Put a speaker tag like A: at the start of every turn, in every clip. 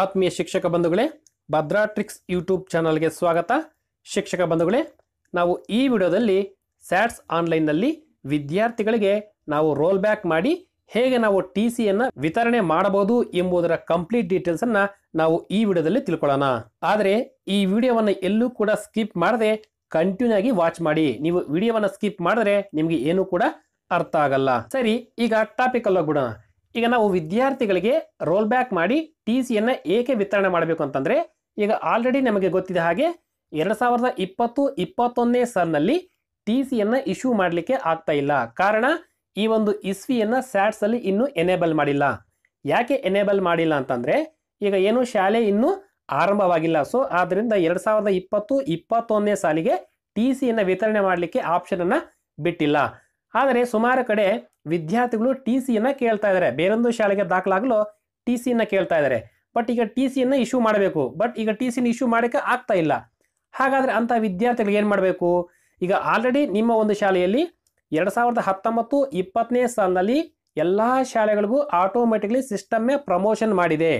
A: ಆತ್ಮೀಯ ಶಿಕ್ಷಕ ಬಂಧುಗಳೇ ಭದ್ರಾ ಟ್ರಿಕ್ಸ್ ಯೂಟ್ಯೂಬ್ ಚಾನಲ್ಗೆ ಸ್ವಾಗತ ಶಿಕ್ಷಕ ಬಂಧುಗಳೇ ನಾವು ಈ ವಿಡಿಯೋದಲ್ಲಿ ಸ್ಯಾಟ್ಸ್ ಆನ್ಲೈನ್ನಲ್ಲಿ ವಿದ್ಯಾರ್ಥಿಗಳಿಗೆ ನಾವು ರೋಲ್ ಬ್ಯಾಕ್ ಮಾಡಿ ಹೇಗೆ ನಾವು ಟಿ ಸಿಯನ್ನು ವಿತರಣೆ ಮಾಡಬಹುದು ಎಂಬುದರ ಕಂಪ್ಲೀಟ್ ಡೀಟೇಲ್ಸನ್ನು ನಾವು ಈ ವಿಡಿಯೋದಲ್ಲಿ ತಿಳ್ಕೊಳ್ಳೋಣ ಆದರೆ ಈ ವಿಡಿಯೋವನ್ನು ಎಲ್ಲೂ ಕೂಡ ಸ್ಕಿಪ್ ಮಾಡದೆ ಕಂಟಿನ್ಯೂ ಆಗಿ ವಾಚ್ ಮಾಡಿ ನೀವು ವಿಡಿಯೋವನ್ನು ಸ್ಕಿಪ್ ಮಾಡಿದ್ರೆ ನಿಮಗೆ ಏನೂ ಕೂಡ ಅರ್ಥ ಆಗಲ್ಲ ಸರಿ ಈಗ ಟಾಪಿಕ್ ಹೋಗ್ಬಿಡೋಣ ಈಗ ನಾವು ವಿದ್ಯಾರ್ಥಿಗಳಿಗೆ ರೋಲ್ ಬ್ಯಾಕ್ ಮಾಡಿ ಟಿ ಸಿಯನ್ನು ಏಕೆ ವಿತರಣೆ ಮಾಡಬೇಕು ಅಂತಂದರೆ ಈಗ ಆಲ್ರೆಡಿ ನಮಗೆ ಗೊತ್ತಿದೆ ಹಾಗೆ ಎರಡು ಸಾವಿರದ ಇಪ್ಪತ್ತು ಇಪ್ಪತ್ತೊಂದನೇ ಸಾಲಿನಲ್ಲಿ ಟಿ ಸಿಯನ್ನು ಇಶ್ಯೂ ಮಾಡಲಿಕ್ಕೆ ಆಗ್ತಾ ಇಲ್ಲ ಕಾರಣ ಈ ಒಂದು ಇಸ್ವಿಯನ್ನು ಸ್ಯಾಟ್ಸಲ್ಲಿ ಇನ್ನೂ ಎನೇಬಲ್ ಮಾಡಿಲ್ಲ ಯಾಕೆ ಎನೇಬಲ್ ಮಾಡಿಲ್ಲ ಅಂತಂದರೆ ಈಗ ಏನು ಶಾಲೆ ಇನ್ನೂ ಆರಂಭವಾಗಿಲ್ಲ ಸೊ ಆದ್ದರಿಂದ ಎರಡು ಸಾವಿರದ ಇಪ್ಪತ್ತು ಇಪ್ಪತ್ತೊಂದನೇ ಸಾಲಿಗೆ ಟಿ ಸಿಯನ್ನು ವಿತರಣೆ ಮಾಡಲಿಕ್ಕೆ ಆಪ್ಷನನ್ನು ಬಿಟ್ಟಿಲ್ಲ ಆದರೆ ಸುಮಾರು ಕಡೆ ವಿದ್ಯಾರ್ಥಿಗಳು ಟಿ ಸಿಯನ್ನು ಕೇಳ್ತಾ ಇದ್ದಾರೆ ಬೇರೊಂದು ಶಾಲೆಗೆ ದಾಖಲಾಗಲು ಟಿ ಸಿಯನ್ನು ಕೇಳ್ತಾ ಇದ್ದಾರೆ ಬಟ್ ಈಗ ಟಿ ಸಿಯನ್ನು ಇಶ್ಯೂ ಮಾಡಬೇಕು ಬಟ್ ಈಗ ಟಿ ಸಿನ ಇಶ್ಯೂ ಮಾಡೋಕ್ಕೆ ಆಗ್ತಾ ಇಲ್ಲ ಹಾಗಾದರೆ ಅಂಥ ವಿದ್ಯಾರ್ಥಿಗಳು ಏನು ಮಾಡಬೇಕು ಈಗ ಆಲ್ರೆಡಿ ನಿಮ್ಮ ಒಂದು ಶಾಲೆಯಲ್ಲಿ ಎರಡು ಸಾವಿರದ ಹತ್ತೊಂಬತ್ತು ಇಪ್ಪತ್ತನೇ ಸಾಲಿನಲ್ಲಿ ಎಲ್ಲ ಶಾಲೆಗಳಿಗೂ ಆಟೋಮೆಟಿಕ್ಲಿ ಸಿಸ್ಟಮ್ಮೇ ಪ್ರಮೋಷನ್ ಮಾಡಿದೆ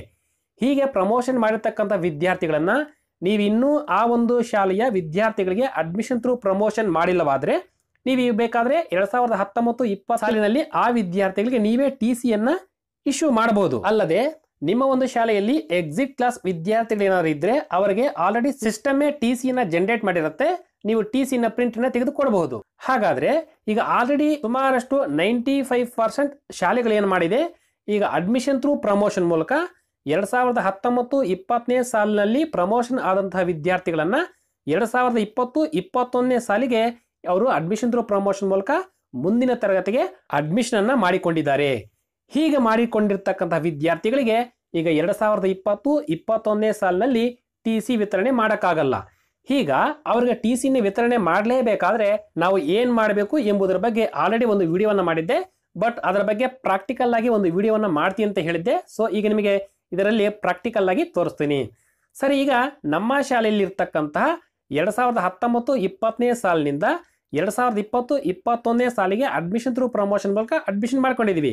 A: ಹೀಗೆ ಪ್ರಮೋಷನ್ ಮಾಡಿರ್ತಕ್ಕಂಥ ವಿದ್ಯಾರ್ಥಿಗಳನ್ನು ನೀವಿನ್ನೂ ಆ ಒಂದು ಶಾಲೆಯ ವಿದ್ಯಾರ್ಥಿಗಳಿಗೆ ಅಡ್ಮಿಷನ್ ಥ್ರೂ ಪ್ರಮೋಷನ್ ಮಾಡಿಲ್ಲವಾದರೆ ನೀವು ಬೇಕಾದರೆ ಎರಡು ಸಾವಿರದ ಹತ್ತೊಂಬತ್ತು ಇಪ್ಪತ್ತು ಸಾಲಿನಲ್ಲಿ ಆ ವಿದ್ಯಾರ್ಥಿಗಳಿಗೆ ನೀವೇ ಟಿ ಸಿಯನ್ನು ಇಶ್ಯೂ ಮಾಡಬಹುದು ಅಲ್ಲದೆ ನಿಮ್ಮ ಒಂದು ಶಾಲೆಯಲ್ಲಿ ಎಕ್ಸಿಟ್ ಕ್ಲಾಸ್ ವಿದ್ಯಾರ್ಥಿಗಳು ಏನಾದರೂ ಅವರಿಗೆ ಆಲ್ರೆಡಿ ಸಿಸ್ಟಮೇ ಟಿ ಸಿನ ಜನರೇಟ್ ಮಾಡಿರುತ್ತೆ ನೀವು ಟಿ ಸಿನ ಪ್ರಿಂಟನ್ನು ತೆಗೆದುಕೊಡಬಹುದು ಹಾಗಾದ್ರೆ ಈಗ ಆಲ್ರೆಡಿ ಸುಮಾರಷ್ಟು ನೈಂಟಿ ಫೈವ್ ಪರ್ಸೆಂಟ್ ಶಾಲೆಗಳು ಏನು ಮಾಡಿದೆ ಈಗ ಅಡ್ಮಿಷನ್ ಥ್ರೂ ಪ್ರಮೋಷನ್ ಮೂಲಕ ಎರಡು ಸಾವಿರದ ಹತ್ತೊಂಬತ್ತು ಇಪ್ಪತ್ತನೇ ಸಾಲಿನಲ್ಲಿ ಪ್ರಮೋಷನ್ ಆದಂತಹ ವಿದ್ಯಾರ್ಥಿಗಳನ್ನು ಎರಡು ಸಾವಿರದ ಇಪ್ಪತ್ತು ಇಪ್ಪತ್ತೊಂದನೇ ಸಾಲಿಗೆ ಅವರು ಅಡ್ಮಿಷನ್ ಥ್ರೂ ಪ್ರಮೋಷನ್ ಮೂಲಕ ಮುಂದಿನ ತರಗತಿಗೆ ಅಡ್ಮಿಷನ್ ಅನ್ನ ಮಾಡಿಕೊಂಡಿದ್ದಾರೆ ಹೀಗೆ ಮಾಡಿಕೊಂಡಿರ್ತಕ್ಕಂತಹ ವಿದ್ಯಾರ್ಥಿಗಳಿಗೆ ಈಗ ಎರಡು ಸಾವಿರದ ಇಪ್ಪತ್ತು ಇಪ್ಪತ್ತೊಂದನೇ ಸಾಲಿನಲ್ಲಿ ಟಿ ಸಿ ವಿತರಣೆ ಮಾಡೋಕ್ಕಾಗಲ್ಲ ಈಗ ಅವ್ರಿಗೆ ಟಿ ಸಿನ ವಿತರಣೆ ಮಾಡಲೇಬೇಕಾದ್ರೆ ನಾವು ಏನು ಮಾಡಬೇಕು ಎಂಬುದರ ಬಗ್ಗೆ ಆಲ್ರೆಡಿ ಒಂದು ವಿಡಿಯೋವನ್ನು ಮಾಡಿದ್ದೆ ಬಟ್ ಅದರ ಬಗ್ಗೆ ಪ್ರಾಕ್ಟಿಕಲ್ ಆಗಿ ಒಂದು ವಿಡಿಯೋವನ್ನು ಮಾಡ್ತೀನಿ ಅಂತ ಹೇಳಿದ್ದೆ ಸೊ ಈಗ ನಿಮಗೆ ಇದರಲ್ಲಿ ಪ್ರಾಕ್ಟಿಕಲ್ ಆಗಿ ತೋರಿಸ್ತೀನಿ ಸರಿ ಈಗ ನಮ್ಮ ಶಾಲೆಯಲ್ಲಿ ಇರ್ತಕ್ಕಂತಹ ಎರಡು ಸಾವಿರದ ಹತ್ತೊಂಬತ್ತು ಇಪ್ಪತ್ತನೇ ಸಾಲಿನಿಂದ ಎರಡು ಸಾವಿರದ ಇಪ್ಪತ್ತು ಇಪ್ಪತ್ತೊಂದನೇ ಸಾಲಿಗೆ ಅಡ್ಮಿಷನ್ ಥ್ರೂ ಪ್ರಮೋಷನ್ ಮೂಲಕ ಅಡ್ಮಿಷನ್ ಮಾಡ್ಕೊಂಡಿದ್ದೀವಿ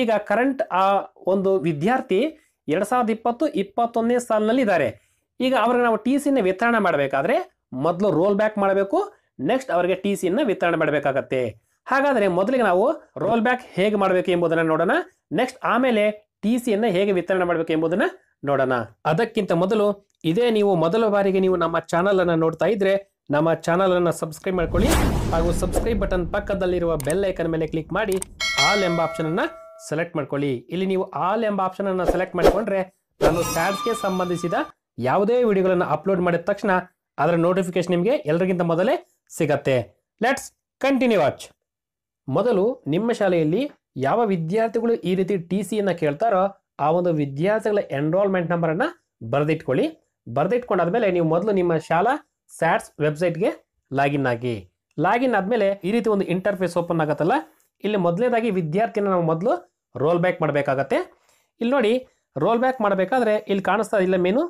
A: ಈಗ ಕರೆಂಟ್ ಆ ಒಂದು ವಿದ್ಯಾರ್ಥಿ ಎರಡು ಸಾವಿರದ ಇಪ್ಪತ್ತು ಇಪ್ಪತ್ತೊಂದನೇ ಸಾಲಿನಲ್ಲಿ ಇದ್ದಾರೆ ಈಗ ಅವ್ರಿಗೆ ನಾವು ಟಿ ಸಿನ ವಿತರಣೆ ಮಾಡಬೇಕಾದ್ರೆ ಮೊದಲು ರೋಲ್ ಬ್ಯಾಕ್ ಮಾಡಬೇಕು ನೆಕ್ಸ್ಟ್ ಅವರಿಗೆ ಟಿ ಸಿನ ವಿತರಣೆ ಮಾಡಬೇಕಾಗತ್ತೆ ಹಾಗಾದರೆ ಮೊದಲಿಗೆ ನಾವು ರೋಲ್ ಬ್ಯಾಕ್ ಹೇಗೆ ಮಾಡಬೇಕು ಎಂಬುದನ್ನು ನೋಡೋಣ ನೆಕ್ಸ್ಟ್ ಆಮೇಲೆ ಟಿ ಸಿಯನ್ನು ಹೇಗೆ ವಿತರಣೆ ಮಾಡಬೇಕು ಎಂಬುದನ್ನು ನೋಡೋಣ ಅದಕ್ಕಿಂತ ಮೊದಲು ಇದೇ ನೀವು ಮೊದಲ ಬಾರಿಗೆ ನೀವು ನಮ್ಮ ಚಾನಲನ್ನು ನೋಡ್ತಾ ಇದ್ರೆ ನಮ್ಮ ಚಾನಲನ್ನು ಸಬ್ಸ್ಕ್ರೈಬ್ ಮಾಡ್ಕೊಳ್ಳಿ ಹಾಗೂ ಸಬ್ಸ್ಕ್ರೈಬ್ ಬಟನ್ ಪಕ್ಕದಲ್ಲಿರುವ ಬೆಲ್ ಐಕನ್ ಮೇಲೆ ಕ್ಲಿಕ್ ಮಾಡಿ ಆಲ್ ಎಂಬ ಆಪ್ಷನನ್ನು ಸೆಲೆಕ್ಟ್ ಮಾಡ್ಕೊಳ್ಳಿ ಇಲ್ಲಿ ನೀವು ಆಲ್ ಎಂಬ ಆಪ್ಷನನ್ನು ಸೆಲೆಕ್ಟ್ ಮಾಡಿಕೊಂಡ್ರೆ ನಾನು ಸ್ಟ್ಯಾಟ್ಸ್ಗೆ ಸಂಬಂಧಿಸಿದ ಯಾವುದೇ ವಿಡಿಯೋಗಳನ್ನು ಅಪ್ಲೋಡ್ ಮಾಡಿದ ತಕ್ಷಣ ಅದರ ನೋಟಿಫಿಕೇಶನ್ ನಿಮಗೆ ಎಲ್ಲರಿಗಿಂತ ಮೊದಲೇ ಸಿಗತ್ತೆ ಲೆಟ್ಸ್ ಕಂಟಿನ್ಯೂ ವಾಚ್ ಮೊದಲು ನಿಮ್ಮ ಶಾಲೆಯಲ್ಲಿ ಯಾವ ವಿದ್ಯಾರ್ಥಿಗಳು ಈ ರೀತಿ ಟಿ ಸಿಯನ್ನು ಕೇಳ್ತಾರೋ ಆ ಒಂದು ವಿದ್ಯಾರ್ಥಿಗಳ ಎನ್ರೋಲ್ಮೆಂಟ್ ನಂಬರನ್ನು ಬರೆದಿಟ್ಕೊಳ್ಳಿ ಬರೆದಿಟ್ಕೊಂಡಾದ ಮೇಲೆ ನೀವು ಮೊದಲು ನಿಮ್ಮ ಶಾಲಾ ಸ್ಯಾಟ್ಸ್ ವೆಬ್ಸೈಟ್ಗೆ ಲಾಗಿನ್ ಆಗಿ ಲಾಗಿನ್ ಆದಮೇಲೆ ಈ ರೀತಿ ಒಂದು ಇಂಟರ್ಫೇಸ್ ಓಪನ್ ಆಗುತ್ತಲ್ಲ ಇಲ್ಲಿ ಮೊದಲನೇದಾಗಿ ವಿದ್ಯಾರ್ಥಿನ ನಾವು ಮೊದಲು ರೋಲ್ ಬ್ಯಾಕ್ ಮಾಡಬೇಕಾಗತ್ತೆ ಇಲ್ಲಿ ನೋಡಿ ರೋಲ್ ಬ್ಯಾಕ್ ಮಾಡಬೇಕಾದ್ರೆ ಇಲ್ಲಿ ಕಾಣಿಸ್ತಾ ಇಲ್ಲ ಮೆನು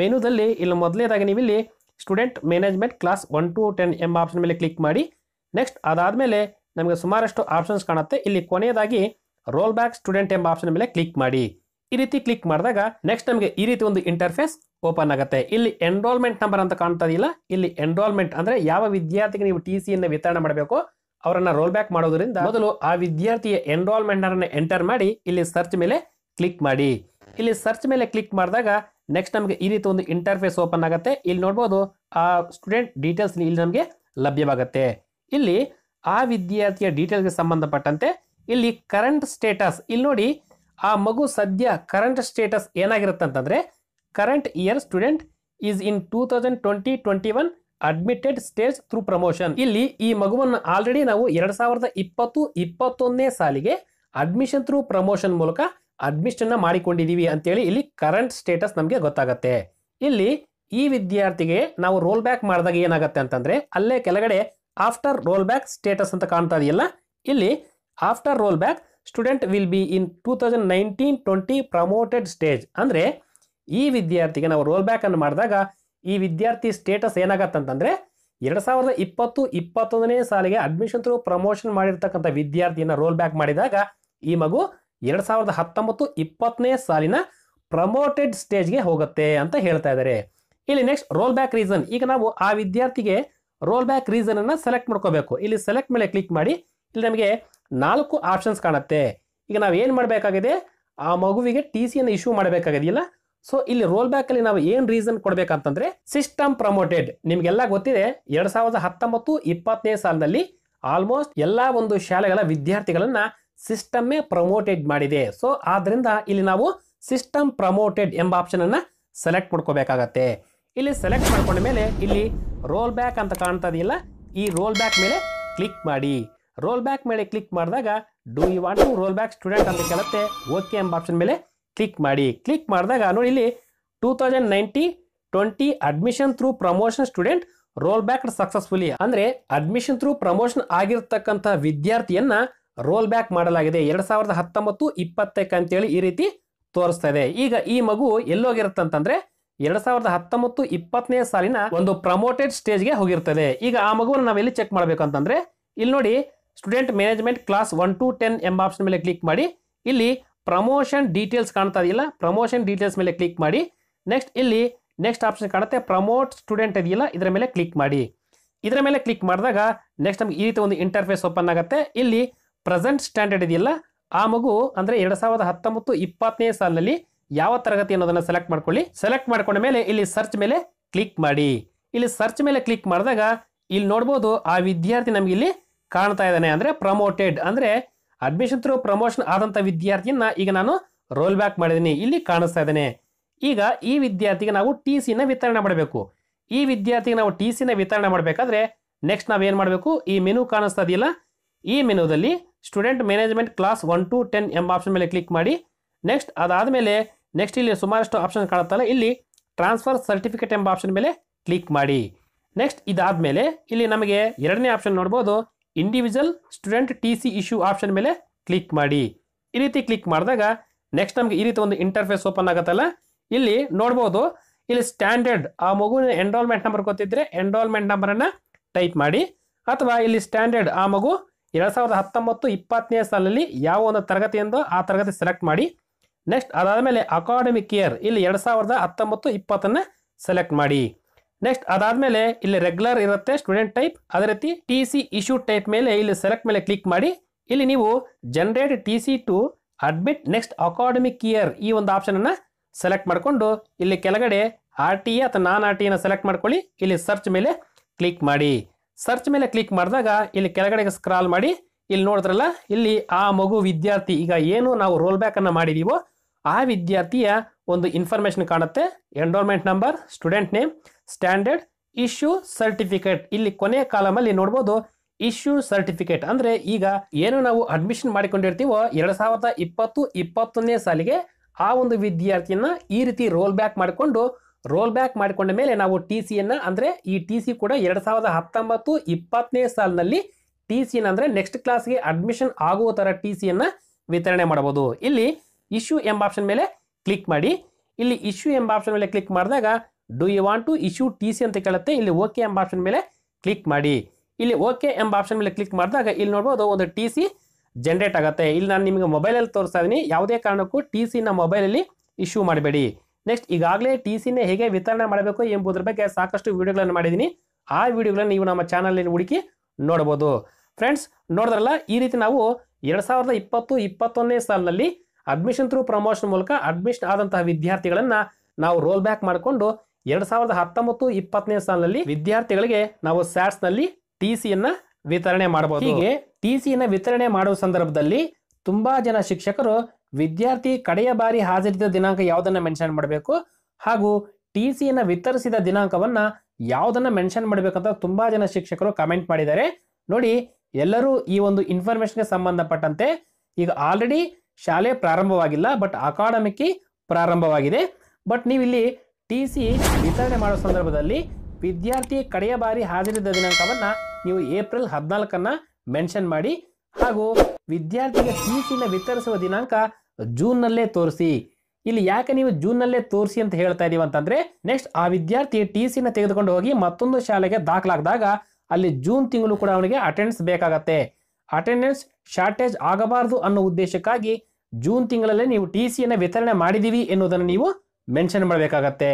A: ಮೆನುದಲ್ಲಿ ಇಲ್ಲಿ ಮೊದಲನೇದಾಗಿ ನೀವು ಇಲ್ಲಿ student management class one to ten ಎಂಬ ಆಪ್ಷನ್ ಮೇಲೆ ಕ್ಲಿಕ್ ಮಾಡಿ ನೆಕ್ಸ್ಟ್ ಮೇಲೆ ನಮಗೆ ಸುಮಾರಷ್ಟು ಆಪ್ಷನ್ಸ್ ಕಾಣುತ್ತೆ ಇಲ್ಲಿ ಕೊನೆಯದಾಗಿ ರೋಲ್ ಬ್ಯಾಕ್ ಸ್ಟೂಡೆಂಟ್ ಎಂಬ ಆಪ್ಷನ್ ಮೇಲೆ ಕ್ಲಿಕ್ ಮಾಡಿ ಈ ರೀತಿ ಕ್ಲಿಕ್ ಮಾಡಿದಾಗ ನೆಕ್ಸ್ಟ್ ನಮಗೆ ಈ ರೀತಿ ಒಂದು ಇಂಟರ್ಫೇಸ್ ಓಪನ್ ಆಗುತ್ತೆ ಇಲ್ಲಿ ಎನ್ರೋಲ್ಮೆಂಟ್ ನಂಬರ್ ಅಂತ ಕಾಣ್ತದಿಲ್ಲ ಇಲ್ಲಿ ಎನ್ರೋಲ್ಮೆಂಟ್ ಅಂದ್ರೆ ಯಾವ ವಿದ್ಯಾರ್ಥಿಗೆ ನೀವು ಟಿ ಸಿಯನ್ನು ವಿತರಣೆ ಮಾಡಬೇಕು ಅವರನ್ನ ರೋಲ್ ಬ್ಯಾಕ್ ಮಾಡೋದ್ರಿಂದ ಮೊದಲು ಆ ವಿದ್ಯಾರ್ಥಿಯ ಎನ್ರೋಲ್ಮೆಂಟ್ ಅನ್ನು ಎಂಟರ್ ಮಾಡಿ ಇಲ್ಲಿ ಸರ್ಚ್ ಮೇಲೆ ಕ್ಲಿಕ್ ಮಾಡಿ ಇಲ್ಲಿ ಸರ್ಚ್ ಮೇಲೆ ಕ್ಲಿಕ್ ಮಾಡಿದಾಗ ನೆಕ್ಸ್ಟ್ ನಮಗೆ ಈ ರೀತಿ ಒಂದು ಇಂಟರ್ಫೇಸ್ ಓಪನ್ ಆಗುತ್ತೆ ಇಲ್ಲಿ ನೋಡ್ಬೋದು ಆ ಸ್ಟೂಡೆಂಟ್ ಡೀಟೇಲ್ಸ್ ಇಲ್ಲಿ ನಮಗೆ ಲಭ್ಯವಾಗುತ್ತೆ ಇಲ್ಲಿ ಆ ವಿದ್ಯಾರ್ಥಿಯ ಡೀಟೇಲ್ಸ್ಗೆ ಸಂಬಂಧಪಟ್ಟಂತೆ ಇಲ್ಲಿ ಕರೆಂಟ್ ಸ್ಟೇಟಸ್ ಇಲ್ಲಿ ನೋಡಿ ಆ ಮಗು ಸದ್ಯ ಕರೆಂಟ್ ಸ್ಟೇಟಸ್ ಏನಾಗಿರುತ್ತೆ ಅಂತಂದರೆ current year student is in two thousand twenty twenty one admitted stage through promotion ಇಲ್ಲಿ ಈ ಮಗುವನ್ನು ಆಲ್ರೆಡಿ ನಾವು ಎರಡು ಸಾವಿರದ ಇಪ್ಪತ್ತು ಇಪ್ಪತ್ತೊಂದನೇ ಸಾಲಿಗೆ ಅಡ್ಮಿಷನ್ ಥ್ರೂ ಪ್ರಮೋಷನ್ ಮೂಲಕ ಅಡ್ಮಿಷನ್ನ ಮಾಡಿಕೊಂಡಿದ್ದೀವಿ ಅಂತೇಳಿ ಇಲ್ಲಿ ಕರೆಂಟ್ ಸ್ಟೇಟಸ್ ನಮಗೆ ಗೊತ್ತಾಗುತ್ತೆ ಇಲ್ಲಿ ಈ ವಿದ್ಯಾರ್ಥಿಗೆ ನಾವು ರೋಲ್ ಬ್ಯಾಕ್ ಮಾಡಿದಾಗ ಏನಾಗುತ್ತೆ ಅಂತಂದರೆ ಅಲ್ಲೇ ಕೆಳಗಡೆ ಆಫ್ಟರ್ ರೋಲ್ ಬ್ಯಾಕ್ ಸ್ಟೇಟಸ್ ಅಂತ ಕಾಣ್ತಾ ಇದೆಯಲ್ಲ ಇಲ್ಲಿ after roll back student will be in two thousand nineteen twenty promoted stage ಅಂದರೆ ಈ ವಿದ್ಯಾರ್ಥಿಗೆ ನಾವು ರೋಲ್ ಬ್ಯಾಕ್ ಅನ್ನು ಮಾಡಿದಾಗ ಈ ವಿದ್ಯಾರ್ಥಿ ಸ್ಟೇಟಸ್ ಏನಾಗತ್ತಂತಂದ್ರೆ ಎರಡು ಸಾವಿರದ ಇಪ್ಪತ್ತು ಇಪ್ಪತ್ತೊಂದನೇ ಸಾಲಿಗೆ ಅಡ್ಮಿಷನ್ ತ್ರೂ ಪ್ರಮೋಷನ್ ಮಾಡಿರ್ತಕ್ಕಂಥ ವಿದ್ಯಾರ್ಥಿಯನ್ನು ರೋಲ್ ಬ್ಯಾಕ್ ಮಾಡಿದಾಗ ಈ ಮಗು ಎರಡು ಸಾವಿರದ ಹತ್ತೊಂಬತ್ತು ಇಪ್ಪತ್ತನೇ ಸಾಲಿನ ಪ್ರಮೋಟೆಡ್ ಸ್ಟೇಜ್ಗೆ ಹೋಗುತ್ತೆ ಅಂತ ಹೇಳ್ತಾ ಇದ್ದಾರೆ ಇಲ್ಲಿ ನೆಕ್ಸ್ಟ್ ರೋಲ್ ಬ್ಯಾಕ್ ರೀಸನ್ ಈಗ ನಾವು ಆ ವಿದ್ಯಾರ್ಥಿಗೆ ರೋಲ್ ಬ್ಯಾಕ್ ರೀಸನ್ ಅನ್ನು ಸೆಲೆಕ್ಟ್ ಮಾಡ್ಕೋಬೇಕು ಇಲ್ಲಿ ಸೆಲೆಕ್ಟ್ ಮೇಲೆ ಕ್ಲಿಕ್ ಮಾಡಿ ಇಲ್ಲಿ ನಮಗೆ ನಾಲ್ಕು ಆಪ್ಷನ್ಸ್ ಕಾಣುತ್ತೆ ಈಗ ನಾವು ಏನು ಮಾಡಬೇಕಾಗಿದೆ ಆ ಮಗುವಿಗೆ ಟಿ ಸಿಯನ್ನು ಇಶ್ಯೂ ಮಾಡಬೇಕಾಗಿದೆಯಲ್ಲ ಸೊ ಇಲ್ಲಿ ರೋಲ್ ಬ್ಯಾಕಲ್ಲಿ ನಾವು ಏನು ರೀಸನ್ ಕೊಡಬೇಕಂತಂದ್ರೆ ಸಿಸ್ಟಮ್ ಪ್ರಮೋಟೆಡ್ ನಿಮಗೆಲ್ಲ ಗೊತ್ತಿದೆ ಎರಡು ಸಾವಿರದ ಹತ್ತೊಂಬತ್ತು ಇಪ್ಪತ್ತನೇ ಸಾಲದಲ್ಲಿ ಆಲ್ಮೋಸ್ಟ್ ಎಲ್ಲ ಒಂದು ಶಾಲೆಗಳ ವಿದ್ಯಾರ್ಥಿಗಳನ್ನು ಸಿಸ್ಟಮ್ಮೇ ಪ್ರಮೋಟೆಡ್ ಮಾಡಿದೆ ಸೊ ಆದ್ದರಿಂದ ಇಲ್ಲಿ ನಾವು ಸಿಸ್ಟಮ್ ಪ್ರಮೋಟೆಡ್ ಎಂಬ ಆಪ್ಷನನ್ನು ಸೆಲೆಕ್ಟ್ ಮಾಡ್ಕೋಬೇಕಾಗತ್ತೆ ಇಲ್ಲಿ ಸೆಲೆಕ್ಟ್ ಮಾಡ್ಕೊಂಡ ಮೇಲೆ ಇಲ್ಲಿ ರೋಲ್ ಬ್ಯಾಕ್ ಅಂತ ಕಾಣ್ತಾ ಇದೆಯಲ್ಲ ಈ ರೋಲ್ ಬ್ಯಾಕ್ ಮೇಲೆ ಕ್ಲಿಕ್ ಮಾಡಿ ರೋಲ್ ಬ್ಯಾಕ್ ಮೇಲೆ ಕ್ಲಿಕ್ ಮಾಡಿದಾಗ do you want to roll back student ಅಂತ ಕೇಳುತ್ತೆ ಓಕೆ ಎಂಬ ಆಪ್ಷನ್ ಮೇಲೆ ಕ್ಲಿಕ್ ಮಾಡಿ ಕ್ಲಿಕ್ ಮಾಡಿದಾಗ ನೋಡಿ ಇಲ್ಲಿ two thousand ninety twenty admission through promotion student roll back successfully ಅಂದರೆ ಅಡ್ಮಿಷನ್ ಥ್ರೂ ಪ್ರಮೋಷನ್ ಆಗಿರ್ತಕ್ಕಂಥ ವಿದ್ಯಾರ್ಥಿಯನ್ನ ರೋಲ್ ಬ್ಯಾಕ್ ಮಾಡಲಾಗಿದೆ ಎರಡು ಸಾವಿರದ ಹತ್ತೊಂಬತ್ತು ಇಪ್ಪತ್ತಕ್ಕೆ ಅಂತೇಳಿ ಈ ರೀತಿ ತೋರಿಸ್ತಾ ಇದೆ ಈಗ ಈ ಮಗು ಎಲ್ಲೋಗಿರುತ್ತಂತಂದ್ರೆ ಎರಡ್ ಸಾವಿರದ ಹತ್ತೊಂಬತ್ತು ಇಪ್ಪತ್ತನೇ ಸಾಲಿನ ಒಂದು ಪ್ರಮೋಟೆಡ್ ಸ್ಟೇಜ್ಗೆ ಹೋಗಿರ್ತದೆ ಈಗ ಆ ಮಗುವನ್ನು ನಾವೆಲ್ಲಿ ಚೆಕ್ ಮಾಡಬೇಕು ಅಂತಂದ್ರೆ ಇಲ್ಲಿ ನೋಡಿ student management class one to ten ಎಂಬ ಆಪ್ಷನ್ ಮೇಲೆ ಕ್ಲಿಕ್ ಮಾಡಿ ಇಲ್ಲಿ ಪ್ರಮೋಷನ್ ಡೀಟೇಲ್ಸ್ ಕಾಣ್ತಾ ಇದೆಯಲ್ಲ ಪ್ರಮೋಷನ್ ಡೀಟೇಲ್ಸ್ ಮೇಲೆ ಕ್ಲಿಕ್ ಮಾಡಿ ನೆಕ್ಸ್ಟ್ ಇಲ್ಲಿ ನೆಕ್ಸ್ಟ್ ಆಪ್ಷನ್ ಕಾಣುತ್ತೆ ಪ್ರಮೋಟ್ ಸ್ಟೂಡೆಂಟ್ ಇದೆಯಲ್ಲ ಇದರ ಮೇಲೆ ಕ್ಲಿಕ್ ಮಾಡಿ ಇದರ ಮೇಲೆ ಕ್ಲಿಕ್ ಮಾಡಿದಾಗ ನೆಕ್ಸ್ಟ್ ನಮ್ಗೆ ಈ ರೀತಿ ಒಂದು ಇಂಟರ್ಫೇಸ್ ಓಪನ್ ಆಗುತ್ತೆ ಇಲ್ಲಿ ಪ್ರೆಸೆಂಟ್ ಸ್ಟ್ಯಾಂಡರ್ಡ್ ಇದೆಯಲ್ಲ ಆ ಮಗು ಅಂದರೆ ಎರಡು ಸಾವಿರದ ಹತ್ತೊಂಬತ್ತು ಇಪ್ಪತ್ತನೇ ಸಾಲಿನಲ್ಲಿ ಯಾವ ತರಗತಿ ಅನ್ನೋದನ್ನು ಸೆಲೆಕ್ಟ್ ಮಾಡ್ಕೊಳ್ಳಿ ಸೆಲೆಕ್ಟ್ ಮಾಡ್ಕೊಂಡ ಮೇಲೆ ಇಲ್ಲಿ ಸರ್ಚ್ ಮೇಲೆ ಕ್ಲಿಕ್ ಮಾಡಿ ಇಲ್ಲಿ ಸರ್ಚ್ ಮೇಲೆ ಕ್ಲಿಕ್ ಮಾಡಿದಾಗ ಇಲ್ಲಿ ನೋಡ್ಬೋದು ಆ ವಿದ್ಯಾರ್ಥಿ ನಮಗೆ ಇಲ್ಲಿ ಕಾಣ್ತಾ ಇದ್ದಾನೆ ಅಂದರೆ ಪ್ರಮೋಟೆಡ್ ಅಂದರೆ ಅಡ್ಮಿಷನ್ ಥ್ರೂ ಪ್ರಮೋಷನ್ ಆದಂಥ ವಿದ್ಯಾರ್ಥಿಯನ್ನ ಈಗ ನಾನು ರೋಲ್ ಬ್ಯಾಕ್ ಮಾಡಿದ್ದೀನಿ ಇಲ್ಲಿ ಕಾಣಿಸ್ತಾ ಇದ್ದೇನೆ ಈಗ ಈ ವಿದ್ಯಾರ್ಥಿಗೆ ನಾವು ಟಿ ಸಿನ ವಿತರಣೆ ಮಾಡಬೇಕು ಈ ವಿದ್ಯಾರ್ಥಿಗೆ ನಾವು ಟಿ ಸಿನ ವಿತರಣೆ ಮಾಡಬೇಕಾದ್ರೆ ನೆಕ್ಸ್ಟ್ ನಾವೇನು ಮಾಡಬೇಕು ಈ ಮೆನು ಕಾಣಿಸ್ತಾ ಇದೆಯಲ್ಲ ಈ ಮೆನುದಲ್ಲಿ student management class one to ten ಎಂಬ ಆಪ್ಷನ್ ಮೇಲೆ ಕ್ಲಿಕ್ ಮಾಡಿ ನೆಕ್ಸ್ಟ್ ಅದಾದಮೇಲೆ ನೆಕ್ಸ್ಟ್ ಇಲ್ಲಿ ಸುಮಾರಷ್ಟು ಆಪ್ಷನ್ ಕಾಣುತ್ತಲ್ಲ ಇಲ್ಲಿ ಟ್ರಾನ್ಸ್ಫರ್ ಸರ್ಟಿಫಿಕೇಟ್ ಎಂಬ ಆಪ್ಷನ್ ಮೇಲೆ ಕ್ಲಿಕ್ ಮಾಡಿ ನೆಕ್ಸ್ಟ್ ಇದಾದ ಮೇಲೆ ಇಲ್ಲಿ ನಮಗೆ ಎರಡನೇ ಆಪ್ಷನ್ ನೋಡ್ಬೋದು individual student T C issue option ಮೇಲೆ ಕ್ಲಿಕ್ ಮಾಡಿ ಈ ರೀತಿ ಕ್ಲಿಕ್ ಮಾಡಿದಾಗ ನೆಕ್ಸ್ಟ್ ನಮಗೆ ಈ ರೀತಿ ಒಂದು ಇಂಟರ್ಫೇಸ್ ಓಪನ್ ಆಗುತ್ತಲ್ಲ ಇಲ್ಲಿ ನೋಡ್ಬೋದು ಇಲ್ಲಿ ಸ್ಟ್ಯಾಂಡರ್ಡ್ ಆ ಮಗುವಿನ ಎನ್ರೋಲ್ಮೆಂಟ್ ನಂಬರ್ ಗೊತ್ತಿದ್ರೆ ಎನ್ರೋಲ್ಮೆಂಟ್ ನಂಬರನ್ನು ಟೈಪ್ ಮಾಡಿ ಅಥವಾ ಇಲ್ಲಿ ಸ್ಟ್ಯಾಂಡರ್ಡ್ ಆ ಮಗು ಎರಡು ಸಾವಿರದ ಹತ್ತೊಂಬತ್ತು ಇಪ್ಪತ್ತನೇ ಸಾಲಲ್ಲಿ ಯಾವ ಒಂದು ಎಂದು ಆ ತರಗತಿ ಸೆಲೆಕ್ಟ್ ಮಾಡಿ ನೆಕ್ಸ್ಟ್ ಅದಾದ ಮೇಲೆ ಅಕಾಡೆಮಿಕ್ ಇಯರ್ ಇಲ್ಲಿ ಎರಡು ಸಾವಿರದ ಹತ್ತೊಂಬತ್ತು ಇಪ್ಪತ್ತನ್ನು ಸೆಲೆಕ್ಟ್ ಮಾಡಿ ನೆಕ್ಸ್ಟ್ ಅದಾದಮೇಲೆ ಇಲ್ಲಿ ರೆಗ್ಯುಲರ್ ಇರುತ್ತೆ ಸ್ಟೂಡೆಂಟ್ ಟೈಪ್ ಅದೇ ರೀತಿ ಟಿ ಸಿ ಇಶ್ಯೂ ಟೈಪ್ ಮೇಲೆ ಇಲ್ಲಿ ಸೆಲೆಕ್ಟ್ ಮೇಲೆ ಕ್ಲಿಕ್ ಮಾಡಿ ಇಲ್ಲಿ ನೀವು generate T C to admit next academic year ಈ ಒಂದು ಆಪ್ಷನನ್ನು ಸೆಲೆಕ್ಟ್ ಮಾಡಿಕೊಂಡು ಇಲ್ಲಿ ಕೆಳಗಡೆ ಆರ್ ಟಿ ಅಥವಾ ನಾನ್ ಆರ್ ಟಿ ಸೆಲೆಕ್ಟ್ ಮಾಡ್ಕೊಳ್ಳಿ ಇಲ್ಲಿ ಸರ್ಚ್ ಮೇಲೆ ಕ್ಲಿಕ್ ಮಾಡಿ ಸರ್ಚ್ ಮೇಲೆ ಕ್ಲಿಕ್ ಮಾಡಿದಾಗ ಇಲ್ಲಿ ಕೆಳಗಡೆಗೆ ಸ್ಕ್ರಾಲ್ ಮಾಡಿ ಇಲ್ಲಿ ನೋಡಿದ್ರಲ್ಲ ಇಲ್ಲಿ ಆ ಮಗು ವಿದ್ಯಾರ್ಥಿ ಈಗ ಏನು ನಾವು ರೋಲ್ ಬ್ಯಾಕನ್ನು ಮಾಡಿದೀವೋ ಆ ವಿದ್ಯಾರ್ಥಿಯ ಒಂದು ಇನ್ಫಾರ್ಮೇಶನ್ ಕಾಣುತ್ತೆ enrolment number student name standard issue certificate ಇಲ್ಲಿ ಕೊನೆಯ ಕಾಲಮಲ್ಲಿ ನೋಡ್ಬೋದು ಇಶ್ಯೂ ಸರ್ಟಿಫಿಕೇಟ್ ಅಂದ್ರೆ ಈಗ ಏನು ನಾವು ಅಡ್ಮಿಷನ್ ಮಾಡಿಕೊಂಡಿರ್ತೀವೋ ಎರಡ್ ಸಾವಿರದ ಇಪ್ಪತ್ತು ಇಪ್ಪತ್ತೊಂದನೇ ಸಾಲಿಗೆ ಆ ಒಂದು ವಿದ್ಯಾರ್ಥಿಯನ್ನ ಈ ರೀತಿ ರೋಲ್ ಬ್ಯಾಕ್ ಮಾಡಿಕೊಂಡು ರೋಲ್ ಬ್ಯಾಕ್ ಮಾಡಿಕೊಂಡ ಮೇಲೆ ನಾವು ಟಿ ಸಿಯನ್ನ ಅಂದ್ರೆ ಈ ಟಿ ಸಿ ಕೂಡ ಎರಡ್ ಸಾವಿರದ ಹತ್ತೊಂಬತ್ತು ಇಪ್ಪತ್ತನೇ ಸಾಲಿನಲ್ಲಿ ಟಿ ಸಿನ ಅಂದ್ರೆ ನೆಕ್ಸ್ಟ್ ಕ್ಲಾಸ್ಗೆ ಅಡ್ಮಿಷನ್ ಆಗುವ ತರ ಟಿ ಸಿಯನ್ನ ವಿತರಣೆ ಮಾಡಬಹುದು ಇಲ್ಲಿ ಇಶ್ಯೂ ಎಂಬ ಆಪ್ಷನ್ ಮೇಲೆ ಕ್ಲಿಕ್ ಮಾಡಿ ಇಲ್ಲಿ ಇಶ್ಯೂ ಎಂಬ ಆಪ್ಷನ್ ಮೇಲೆ ಕ್ಲಿಕ್ ಮಾಡಿದಾಗ do you want to issue T C ಅಂತ ಕೇಳುತ್ತೆ ಇಲ್ಲಿ ಓಕೆ ಎಂಬ ಆಪ್ಷನ್ ಮೇಲೆ ಕ್ಲಿಕ್ ಮಾಡಿ ಇಲ್ಲಿ ಓಕೆ ಎಂಬ ಆಪ್ಷನ್ ಮೇಲೆ ಕ್ಲಿಕ್ ಮಾಡಿದಾಗ ಇಲ್ಲಿ ನೋಡ್ಬೋದು ಒಂದು ಟಿ ಸಿ ಜನ್ರೇಟ್ ಆಗುತ್ತೆ ಇಲ್ಲಿ ನಾನು ನಿಮಗೆ ಮೊಬೈಲಲ್ಲಿ ತೋರಿಸ್ತಾ ಇದ್ದೀನಿ ಯಾವುದೇ ಕಾರಣಕ್ಕೂ ಟಿ ಸಿನ ಮೊಬೈಲಲ್ಲಿ ಇಶ್ಯೂ ಮಾಡಬೇಡಿ ನೆಕ್ಸ್ಟ್ ಈಗಾಗಲೇ ಟಿ ಸಿನ ಹೇಗೆ ವಿತರಣೆ ಮಾಡಬೇಕು ಎಂಬುದರ ಬಗ್ಗೆ ಸಾಕಷ್ಟು ವಿಡಿಯೋಗಳನ್ನು ಮಾಡಿದ್ದೀನಿ ಆ ವೀಡಿಯೋಗಳನ್ನು ನೀವು ನಮ್ಮ ಚಾನಲಲ್ಲಿ ಹುಡುಕಿ ನೋಡ್ಬೋದು ಫ್ರೆಂಡ್ಸ್ ನೋಡಿದ್ರಲ್ಲ ಈ ರೀತಿ ನಾವು ಎರಡು ಸಾವಿರದ ಇಪ್ಪತ್ತು ಇಪ್ಪತ್ತೊಂದನೇ ಸಾಲಿನಲ್ಲಿ ಅಡ್ಮಿಷನ್ ಥ್ರೂ ಪ್ರಮೋಷನ್ ಮೂಲಕ ಅಡ್ಮಿಷನ್ ಆದಂತಹ ವಿದ್ಯಾರ್ಥಿಗಳನ್ನು ನಾವು ರೋಲ್ ಬ್ಯಾಕ್ ಮಾಡಿಕೊಂಡು ಎರಡ್ ಸಾವಿರದ ಹತ್ತೊಂಬತ್ತು ಇಪ್ಪತ್ತನೇ ಸಾಲಿನಲ್ಲಿ ವಿದ್ಯಾರ್ಥಿಗಳಿಗೆ ನಾವು ಸ್ಯಾಟ್ಸ್ ನಲ್ಲಿ ಟಿ ವಿತರಣೆ ಮಾಡಬಹುದು ಹೀಗೆ ಟಿ ವಿತರಣೆ ಮಾಡುವ ಸಂದರ್ಭದಲ್ಲಿ ತುಂಬಾ ಜನ ಶಿಕ್ಷಕರು ವಿದ್ಯಾರ್ಥಿ ಕಡೆಯ ಬಾರಿ ಹಾಜರಿದ ದಿನಾಂಕ ಯಾವುದನ್ನ ಮೆನ್ಷನ್ ಮಾಡಬೇಕು ಹಾಗೂ ಟಿ ಸಿಯನ್ನ ವಿತರಿಸಿದ ದಿನಾಂಕವನ್ನ ಯಾವುದನ್ನ ಮೆನ್ಷನ್ ಮಾಡಬೇಕಂತ ತುಂಬಾ ಜನ ಶಿಕ್ಷಕರು ಕಮೆಂಟ್ ಮಾಡಿದ್ದಾರೆ ನೋಡಿ ಎಲ್ಲರೂ ಈ ಒಂದು ಇನ್ಫಾರ್ಮೇಶನ್ಗೆ ಸಂಬಂಧಪಟ್ಟಂತೆ ಈಗ ಆಲ್ರೆಡಿ ಶಾಲೆ ಪ್ರಾರಂಭವಾಗಿಲ್ಲ ಬಟ್ ಅಕಾಡೆಮಿಕ್ ಪ್ರಾರಂಭವಾಗಿದೆ ಬಟ್ ನೀವು ಇಲ್ಲಿ ಟಿ ಸಿ ವಿತರಣೆ ಮಾಡೋ ಸಂದರ್ಭದಲ್ಲಿ ವಿದ್ಯಾರ್ಥಿ ಕಡೆಯ ಬಾರಿ ಹಾಜರಿದ್ದ ದಿನಾಂಕವನ್ನ ನೀವು ಏಪ್ರಿಲ್ ಹದಿನಾಲ್ಕನ್ನ ಮೆನ್ಷನ್ ಮಾಡಿ ಹಾಗೂ ವಿದ್ಯಾರ್ಥಿಗೆ ಟಿ ಸಿನ ವಿತರಿಸುವ ದಿನಾಂಕ ಜೂನ್ ನಲ್ಲೇ ತೋರಿಸಿ ಇಲ್ಲಿ ಯಾಕೆ ನೀವು ಜೂನ್ ನಲ್ಲೇ ತೋರಿಸಿ ಅಂತ ಹೇಳ್ತಾ ಇದೀವಿ ಅಂತಂದ್ರೆ ನೆಕ್ಸ್ಟ್ ಆ ವಿದ್ಯಾರ್ಥಿ ಟಿ ಸಿನ ತೆಗೆದುಕೊಂಡು ಹೋಗಿ ಮತ್ತೊಂದು ಶಾಲೆಗೆ ದಾಖಲಾಗದಾಗ ಅಲ್ಲಿ ಜೂನ್ ತಿಂಗಳು ಕೂಡ ಅವನಿಗೆ ಅಟೆಂಡೆನ್ಸ್ ಬೇಕಾಗತ್ತೆ ಅಟೆಂಡೆನ್ಸ್ ಶಾರ್ಟೇಜ್ ಆಗಬಾರದು ಅನ್ನೋ ಉದ್ದೇಶಕ್ಕಾಗಿ ಜೂನ್ ತಿಂಗಳಲ್ಲೇ ನೀವು ಟಿ ಸಿಯನ್ನು ವಿತರಣೆ ಮಾಡಿದ್ದೀವಿ ಎನ್ನುವುದನ್ನು ನೀವು ಮೆನ್ಷನ್ ಮಾಡಬೇಕಾಗತ್ತೆ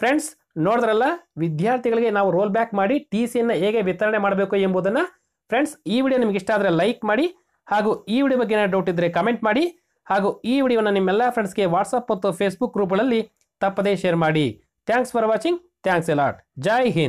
A: ಫ್ರೆಂಡ್ಸ್ ನೋಡಿದ್ರಲ್ಲ ವಿದ್ಯಾರ್ಥಿಗಳಿಗೆ ನಾವು ರೋಲ್ ಬ್ಯಾಕ್ ಮಾಡಿ ಟಿ ಸಿಯನ್ನು ಹೇಗೆ ವಿತರಣೆ ಮಾಡಬೇಕು ಎಂಬುದನ್ನು ಫ್ರೆಂಡ್ಸ್ ಈ ವಿಡಿಯೋ ನಿಮ್ಗೆ ಇಷ್ಟ ಆದರೆ ಲೈಕ್ ಮಾಡಿ ಹಾಗೂ ಈ ವಿಡಿಯೋ ಬಗ್ಗೆ ಏನಾದರೂ ಡೌಟ್ ಇದ್ದರೆ ಕಮೆಂಟ್ ಮಾಡಿ ಹಾಗೂ ಈ ವಿಡಿಯೋನ ನಿಮ್ಮೆಲ್ಲ ಫ್ರೆಂಡ್ಸ್ಗೆ ವಾಟ್ಸಪ್ ಮತ್ತು ಫೇಸ್ಬುಕ್ ಗ್ರೂಪ್ಗಳಲ್ಲಿ ತಪ್ಪದೇ ಶೇರ್ ಮಾಡಿ thanks for watching thanks a lot Jai Hind